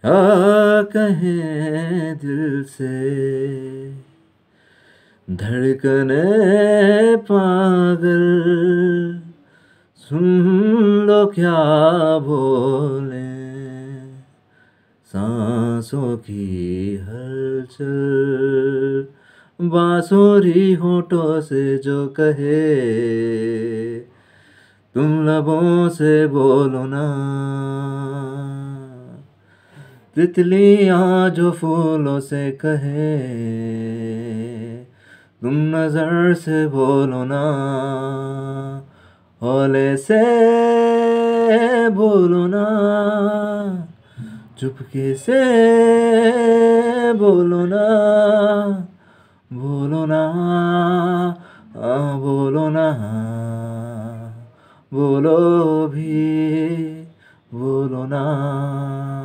आ कहें दिल से धड़कने पागल सुन लो क्या बोले सांसों की हलचल बांसुरी होठों से जो कहे तुम लबों से बोलो ना तितलियाँ जो फूलों से कहे तुम नज़र से बोलो ना ओले से बोलो ना चुपके से बोलो ना बोलो ना आ, बोलो ना बोलो भी बोलो ना